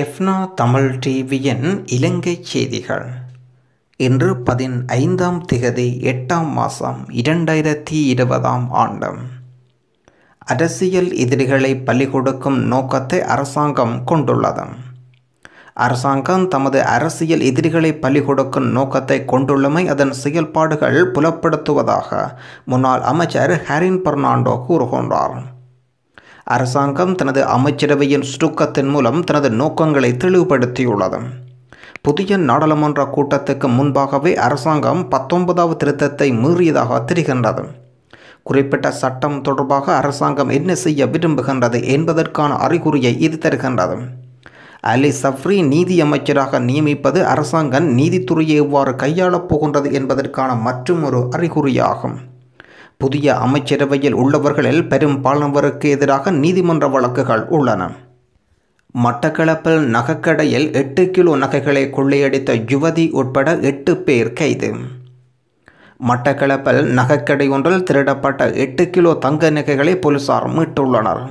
எஃப்னா தமிழ் டிவியின் இலங்கை செய்திகள் இன்று பதினைந்தாம் திகதி எட்டாம் மாதம் இரண்டாயிரத்தி இருபதாம் ஆண்டு அரசியல் எதிரிகளை பலி கொடுக்கும் நோக்கத்தை அரசாங்கம் கொண்டுள்ளது அரசாங்கம் தமது அரசியல் எதிரிகளை பலி கொடுக்கும் நோக்கத்தை கொண்டுள்ளமை அதன் செயல்பாடுகள் புலப்படுத்துவதாக முன்னாள் அமைச்சர் ஹரின் பெர்னாண்டோ கூறுகின்றார் அரசாங்கம் தனது அமைச்சரவையின் சுருக்கத்தின் மூலம் தனது நோக்கங்களை தெளிவுபடுத்தியுள்ளது புதிய நாடாளுமன்ற கூட்டத்துக்கு முன்பாகவே அரசாங்கம் பத்தொன்பதாவது திருத்தத்தை மீறியதாக தெரிகின்றது குறிப்பிட்ட சட்டம் தொடர்பாக அரசாங்கம் என்ன செய்ய விரும்புகின்றது என்பதற்கான அறிகுறியை இது தருகின்றது அலி சஃப்ரி நீதியமைச்சராக நியமிப்பது அரசாங்கம் நீதித்துறையை எவ்வாறு கையாளப் போகின்றது என்பதற்கான மற்றும் ஒரு அறிகுறியாகும் புதிய அமைச்சரவையில் உள்ளவர்களில் பெரும்பாலானவருக்கு எதிராக நீதிமன்ற வழக்குகள் உள்ளன மட்டக்களப்பில் நகைக்கடையில் எட்டு கிலோ நகைகளை கொள்ளையடித்த யுவதி உட்பட எட்டு பேர் கைது மட்டக்களப்பில் நகைக்கடை ஒன்றில் திருடப்பட்ட எட்டு கிலோ தங்க நகைகளை போலீசார் மீட்டுள்ளனர்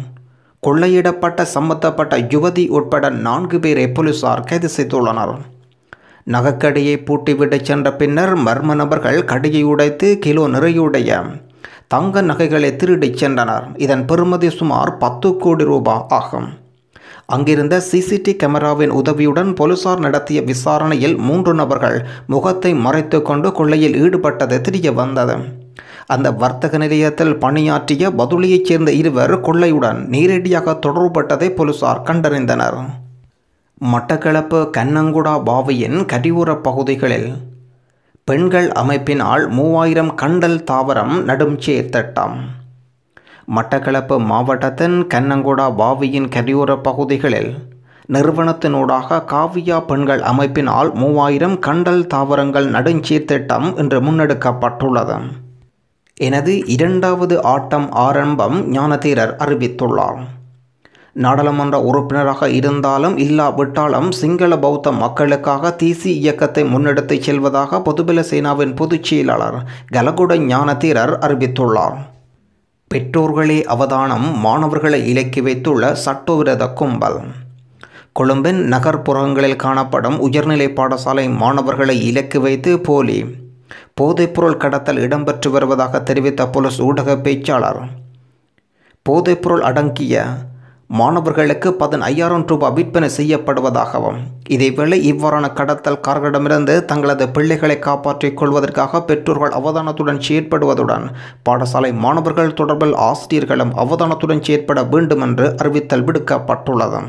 கொள்ளையிடப்பட்ட சம்பந்தப்பட்ட யுவதி உட்பட நான்கு பேரை போலீசார் கைது செய்துள்ளனர் நகைக்கடையை பூட்டிவிடச் சென்ற பின்னர் மர்ம நபர்கள் கடையை உடைத்து கிலோ நிறையுடைய தங்க நகைகளை திருடிச் சென்றனர் இதன் பெறுமதி சுமார் பத்து கோடி ரூபாய் ஆகும் அங்கிருந்த சிசிடி கேமராவின் உதவியுடன் போலீசார் நடத்திய விசாரணையில் மூன்று நபர்கள் முகத்தை மறைத்து கொண்டு கொள்ளையில் ஈடுபட்டது தெரிய வந்தது அந்த வர்த்தக நிலையத்தில் பணியாற்றிய பதுளியைச் சேர்ந்த இருவர் கொள்ளையுடன் நேரடியாக தொடர்பட்டதை போலீசார் கண்டறிந்தனர் மட்டக்களப்பு கண்ணங்குடா பாவையின் கரியூர பகுதிகளில் பெண்கள் அமைப்பினால் மூவாயிரம் கண்டல் தாவரம் நடும் திட்டம் மட்டக்களப்பு மாவட்டத்தின் கன்னங்கோடா வாவியின் கரையோர பகுதிகளில் நிறுவனத்தினூடாக காவியா பெண்கள் அமைப்பினால் மூவாயிரம் கண்டல் தாவரங்கள் நடுஞ்சீர்த்திட்டம் என்று முன்னெடுக்கப்பட்டுள்ளது எனது இரண்டாவது ஆட்டம் ஆரம்பம் ஞானதீரர் அறிவித்துள்ளார் நாடாளுமன்ற உறுப்பினராக இருந்தாலும் இல்லாவிட்டாலும் சிங்கள பௌத்த மக்களுக்காக தீசி இயக்கத்தை முன்னெடுத்துச் செல்வதாக பொதுபல சேனாவின் பொதுச் செயலாளர் கலகுட ஞானதீரர் அறிவித்துள்ளார் பெற்றோர்களே அவதானம் மாணவர்களை இலக்கி வைத்துள்ள சட்டவிரத கும்பல் கொழும்பின் நகர்ப்புறங்களில் காணப்படும் உயர்நிலை பாடசாலை மாணவர்களை இலக்கி வைத்து போலி போதைப்பொருள் கடத்தல் இடம்பெற்று வருவதாக தெரிவித்த போலீஸ் ஊடக பேச்சாளர் போதைப்பொருள் அடங்கிய மாணவர்களுக்கு ஐயாயிரம் ரூபாய் விற்பனை செய்யப்படுவதாகவும் இதேவேளை இவ்வாறான கடத்தல்காரர்களிடமிருந்து தங்களது பிள்ளைகளை காப்பாற்றிக் கொள்வதற்காக பெற்றோர்கள் அவதானத்துடன் செயற்படுவதுடன் பாடசாலை மாணவர்கள் தொடர்பில் ஆசிரியர்களும் அவதானத்துடன் செயற்பட வேண்டும் என்று அறிவித்தல் விடுக்கப்பட்டுள்ளது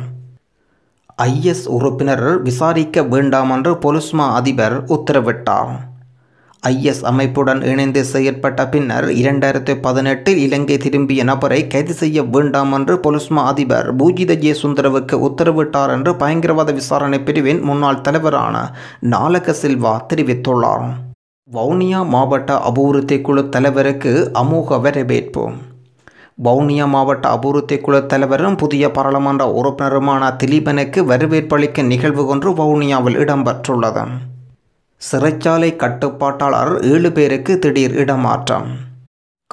ஐஎஸ் உறுப்பினர் விசாரிக்க வேண்டாம் என்று பொலிஸ்மா அதிபர் உத்தரவிட்டார் ஐஎஸ் அமைப்புடன் இணைந்து செயற்பட்ட பின்னர் இரண்டாயிரத்து பதினெட்டில் இலங்கை திரும்பிய நபரை கைது செய்ய வேண்டாம் என்று பொலிஸ்மா அதிபர் பூஜித ஜே சுந்தரவுக்கு உத்தரவிட்டார் என்று பயங்கரவாத விசாரணை பிரிவின் முன்னாள் தலைவரான நாலக சில்வா தெரிவித்துள்ளார் வவுனியா மாவட்ட அபிவிருத்தி குழு தலைவருக்கு அமோக வரவேற்பு வவுனியா மாவட்ட அபிவிருத்தி குழு தலைவரும் புதிய பாராளுமன்ற உறுப்பினருமான திலீபனுக்கு வரவேற்பளிக்கும் நிகழ்வு ஒன்று வவுனியாவில் இடம்பெற்றுள்ளது சிறைச்சாலை கட்டுப்பாட்டாளர் ஏழு பேருக்கு திடீர் இடமாற்றம்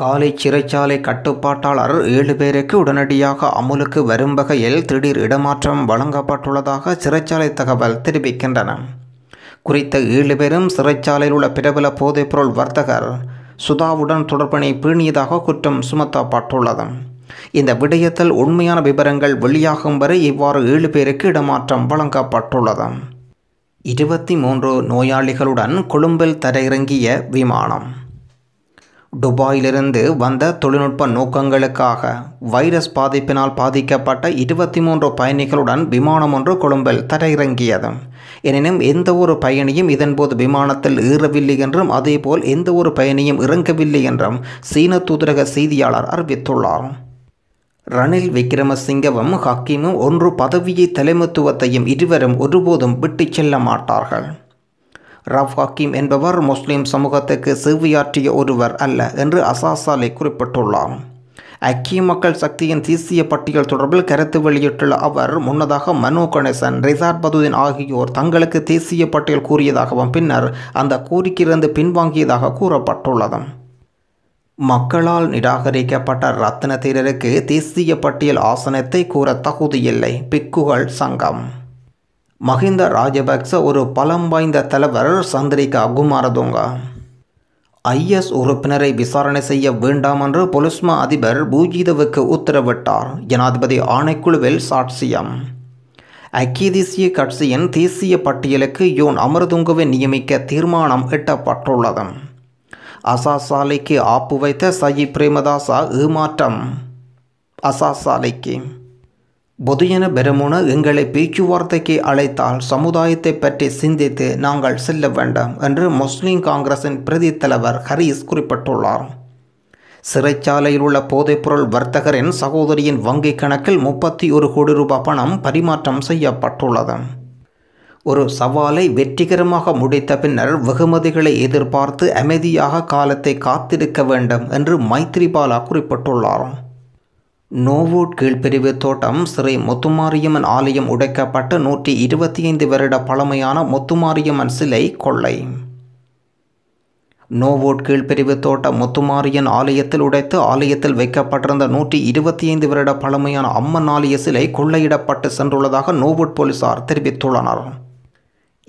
காலை சிறைச்சாலை கட்டுப்பாட்டாளர் ஏழு பேருக்கு உடனடியாக அமுலுக்கு வரும் வகையில் திடீர் இடமாற்றம் வழங்கப்பட்டுள்ளதாக சிறைச்சாலை தகவல் தெரிவிக்கின்றன குறித்த ஏழு பேரும் சிறைச்சாலையில் உள்ள பிரபல போதைப்பொருள் வர்த்தகர் சுதாவுடன் தொடர்பினை பேணியதாக குற்றம் சுமத்தப்பட்டுள்ளது இந்த விடயத்தில் உண்மையான விவரங்கள் வெளியாகும் வரை இவ்வாறு ஏழு பேருக்கு இடமாற்றம் வழங்கப்பட்டுள்ளது இருபத்தி மூன்று நோயாளிகளுடன் கொழும்பில் தரையிறங்கிய விமானம் துபாயிலிருந்து வந்த தொழில்நுட்ப நோக்கங்களுக்காக வைரஸ் பாதிப்பினால் பாதிக்கப்பட்ட இருபத்தி மூன்று பயணிகளுடன் விமானம் ஒன்று கொழும்பில் தரையிறங்கியது எனினும் எந்த ஒரு பயணியும் இதன்போது விமானத்தில் ஏறவில்லை என்றும் அதேபோல் எந்த ஒரு பயணியும் இறங்கவில்லை என்றும் சீன தூதரக செய்தியாளர் அறிவித்துள்ளார் ரணில் விக்ரமசிங்கவும் ஹக்கீமும் ஒன்று பதவியை தலைமத்துவத்தையும் இருவரும் ஒருபோதும் விட்டு செல்ல மாட்டார்கள் ரவ் ஹக்கீம் என்பவர் முஸ்லிம் சமூகத்துக்கு செவ்வியாற்றிய ஒருவர் அல்ல என்று அசாசாலை குறிப்பிட்டுள்ளார் ஐக்கிய மக்கள் சக்தியின் தேசிய பட்டியல் தொடர்பில் கருத்து வெளியிட்டுள்ள அவர் முன்னதாக மனோ கணேசன் ரிசார்ட் பதுதீன் ஆகியோர் தங்களுக்கு தேசிய பட்டியல் கூறியதாகவும் பின்னர் அந்த கோரிக்கையிலிருந்து பின்வாங்கியதாக கூறப்பட்டுள்ளதும் மக்களால் நிராகரிக்கப்பட்ட தீரருக்கு தேசிய பட்டியல் ஆசனத்தை கூற தகுதியில்லை பிக்குகள் சங்கம் மஹிந்த ராஜபக்ச ஒரு பலம் வாய்ந்த தலைவர் சந்திரிகா குமாரதுங்க ஐஎஸ் உறுப்பினரை விசாரணை செய்ய வேண்டாம் என்று பொலிஸ்மா அதிபர் பூஜிதவுக்கு உத்தரவிட்டார் ஜனாதிபதி ஆணைக்குழுவில் சாட்சியம் ஐக்கிய தேசிய கட்சியின் தேசிய பட்டியலுக்கு யோன் அமரதுங்கவை நியமிக்க தீர்மானம் எட்டப்பட்டுள்ளது அசாசாலைக்கு ஆப்பு வைத்த சயி பிரேமதாசா ஏமாற்றம் அசாசாலைக்கு பொதுஜன பெருமுன எங்களை பேச்சுவார்த்தைக்கு அழைத்தால் சமுதாயத்தை பற்றி சிந்தித்து நாங்கள் செல்ல வேண்டாம் என்று முஸ்லீம் காங்கிரஸின் பிரதி தலைவர் ஹரீஸ் குறிப்பிட்டுள்ளார் சிறைச்சாலையில் உள்ள போதைப்பொருள் வர்த்தகரின் சகோதரியின் வங்கிக் கணக்கில் முப்பத்தி ஒரு கோடி ரூபாய் பணம் பரிமாற்றம் செய்யப்பட்டுள்ளது ஒரு சவாலை வெற்றிகரமாக முடித்த பின்னர் வெகுமதிகளை எதிர்பார்த்து அமைதியாக காலத்தை காத்திருக்க வேண்டும் என்று மைத்ரிபாலா குறிப்பிட்டுள்ளார் நோவூட் கீழ்பிரிவு தோட்டம் ஸ்ரீ முத்துமாரியம்மன் ஆலயம் உடைக்கப்பட்ட நூற்றி இருபத்தி ஐந்து வருட பழமையான முத்துமாரியம்மன் சிலை கொள்ளை நோவோட் கீழ்பிரிவு தோட்டம் முத்துமாரியன் ஆலயத்தில் உடைத்து ஆலயத்தில் வைக்கப்பட்டிருந்த நூற்றி இருபத்தி ஐந்து வருட பழமையான அம்மன் ஆலய சிலை கொள்ளையிடப்பட்டு சென்றுள்ளதாக நோவோட் போலீசார் தெரிவித்துள்ளனர்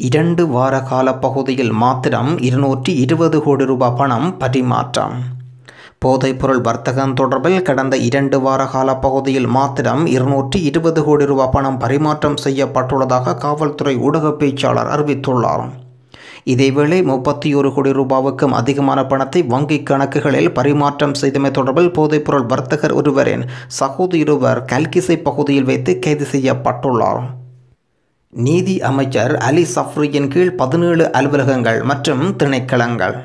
இரண்டு வார கால பகுதியில் மாத்திரம் இருநூற்றி இருபது கோடி ரூபாய் பணம் பரிமாற்றம் போதைப்பொருள் வர்த்தகம் தொடர்பில் கடந்த இரண்டு வார கால பகுதியில் மாத்திரம் இருநூற்றி இருபது கோடி ரூபாய் பணம் பரிமாற்றம் செய்யப்பட்டுள்ளதாக காவல்துறை ஊடக பேச்சாளர் அறிவித்துள்ளார் இதேவேளை முப்பத்தி ஒரு கோடி ரூபாவுக்கும் அதிகமான பணத்தை வங்கி கணக்குகளில் பரிமாற்றம் செய்தமை தொடர்பில் போதைப்பொருள் வர்த்தகர் ஒருவரின் ஒருவர் கல்கிசை பகுதியில் வைத்து கைது செய்யப்பட்டுள்ளார் நீதி அமைச்சர் அலி சஃப்ரியின் கீழ் பதினேழு அலுவலகங்கள் மற்றும் திணைக்களங்கள்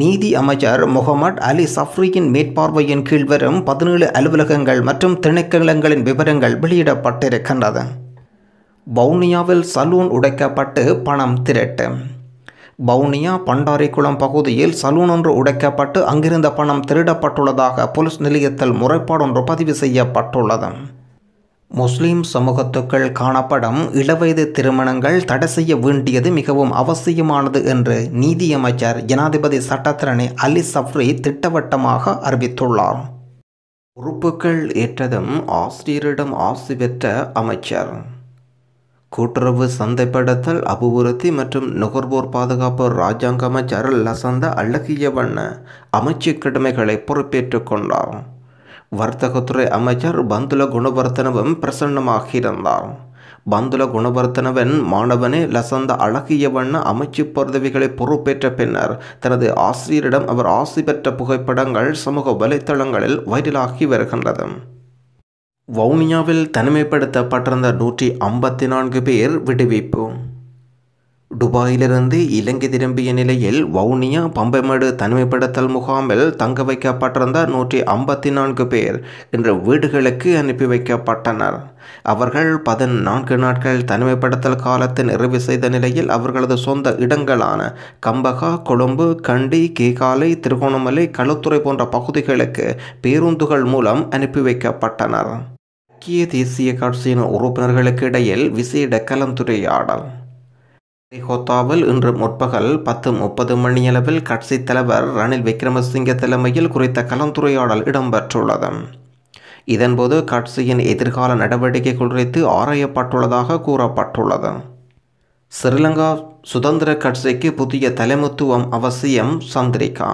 நீதி அமைச்சர் முகமட் அலி சஃப்ரியின் மேற்பார்வையின் கீழ் வரும் பதினேழு அலுவலகங்கள் மற்றும் திணைக்களங்களின் விவரங்கள் வெளியிடப்பட்டிருக்கின்றது வவுனியாவில் சலூன் உடைக்கப்பட்டு பணம் திரட்டு வவுனியா பண்டாரிக்குளம் பகுதியில் சலூன் ஒன்று உடைக்கப்பட்டு அங்கிருந்த பணம் திருடப்பட்டுள்ளதாக போலீஸ் நிலையத்தில் முறைப்பாடொன்று பதிவு செய்யப்பட்டுள்ளது முஸ்லிம் சமூகத்துக்குள் காணப்படும் இளவயது திருமணங்கள் தடை செய்ய வேண்டியது மிகவும் அவசியமானது என்று நீதியமைச்சர் ஜனாதிபதி சட்டத்திரணி அலி சஃப்ரி திட்டவட்டமாக அறிவித்துள்ளார் உறுப்புகள் ஏற்றதும் ஆசிரியரிடம் ஆசி பெற்ற அமைச்சர் கூட்டுறவு சந்தைப்படுத்தல் அபிவிருத்தி மற்றும் நுகர்வோர் பாதுகாப்பு ராஜாங்க அமைச்சர் லசந்த அழகியவண்ண அமைச்சு கடமைகளை பொறுப்பேற்றுக் கொண்டார் வர்த்தகத்துறை அமைச்சர் பந்துல குணவர்த்தனவும் பிரசன்னமாகியிருந்தார் பந்துல குணவர்த்தனவன் மாணவனே லசந்த அழகியவண்ண அமைச்சு பதவிகளை பொறுப்பேற்ற பின்னர் தனது ஆசிரியரிடம் அவர் ஆசி பெற்ற புகைப்படங்கள் சமூக வலைத்தளங்களில் வைரலாகி வருகின்றது வவுனியாவில் தனிமைப்படுத்தப்பட்டிருந்த நூற்றி ஐம்பத்தி நான்கு பேர் விடுவிப்பு துபாயிலிருந்து இலங்கை திரும்பிய நிலையில் வவுனியா பம்பைமடு தனிமைப்படுத்தல் முகாமில் தங்க வைக்கப்பட்டிருந்த நூற்றி ஐம்பத்தி நான்கு பேர் என்ற வீடுகளுக்கு அனுப்பி வைக்கப்பட்டனர் அவர்கள் பதினான்கு நாட்கள் தனிமைப்படுத்தல் காலத்தை நிறைவு செய்த நிலையில் அவர்களது சொந்த இடங்களான கம்பகா கொழும்பு கண்டி கேகாலை திருகோணமலை களுத்துறை போன்ற பகுதிகளுக்கு பேருந்துகள் மூலம் அனுப்பி வைக்கப்பட்டனர் ஐக்கிய தேசிய கட்சியின் உறுப்பினர்களுக்கு இடையில் விசேட கலந்துரையாடல் ஹோத்தாவில் இன்று முற்பகல் பத்து முப்பது மணியளவில் கட்சி தலைவர் ரணில் விக்ரமசிங்க தலைமையில் குறித்த கலந்துரையாடல் இடம்பெற்றுள்ளது இதன்போது கட்சியின் எதிர்கால நடவடிக்கை குறித்து ஆராயப்பட்டுள்ளதாக கூறப்பட்டுள்ளது ஸ்ரீலங்கா சுதந்திர கட்சிக்கு புதிய தலைமத்துவம் அவசியம் சந்திரிகா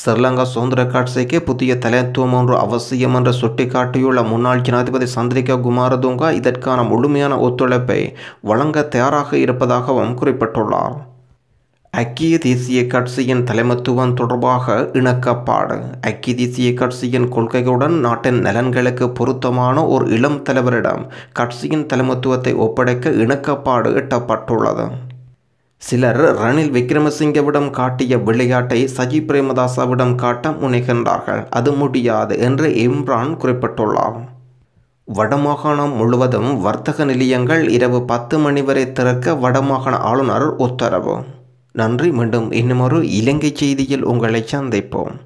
ஸ்ரீலங்கா சுதந்திர காட்சிக்கு புதிய தலைத்துவம் ஒன்று அவசியம் என்று சுட்டிக்காட்டியுள்ள முன்னாள் ஜனாதிபதி சந்திரிகா குமாரதுங்கா இதற்கான முழுமையான ஒத்துழைப்பை வழங்க தயாராக இருப்பதாகவும் குறிப்பிட்டுள்ளார் ஐக்கிய தேசிய கட்சியின் தலைமத்துவம் தொடர்பாக இணக்கப்பாடு ஐக்கிய தேசிய கட்சியின் கொள்கைகளுடன் நாட்டின் நலன்களுக்கு பொருத்தமான ஒரு இளம் தலைவரிடம் கட்சியின் தலைமத்துவத்தை ஒப்படைக்க இணக்கப்பாடு எட்டப்பட்டுள்ளது சிலர் ரணில் விக்ரமசிங்கவிடம் காட்டிய விளையாட்டை சஜி பிரேமதாசாவிடம் காட்ட முனைகின்றார்கள் அது முடியாது என்று இம்ரான் குறிப்பிட்டுள்ளார் வடமாகாணம் முழுவதும் வர்த்தக நிலையங்கள் இரவு பத்து மணி வரை திறக்க வடமாகாண ஆளுநர் உத்தரவு நன்றி மீண்டும் இன்னுமொரு இலங்கை செய்தியில் உங்களை சந்திப்போம்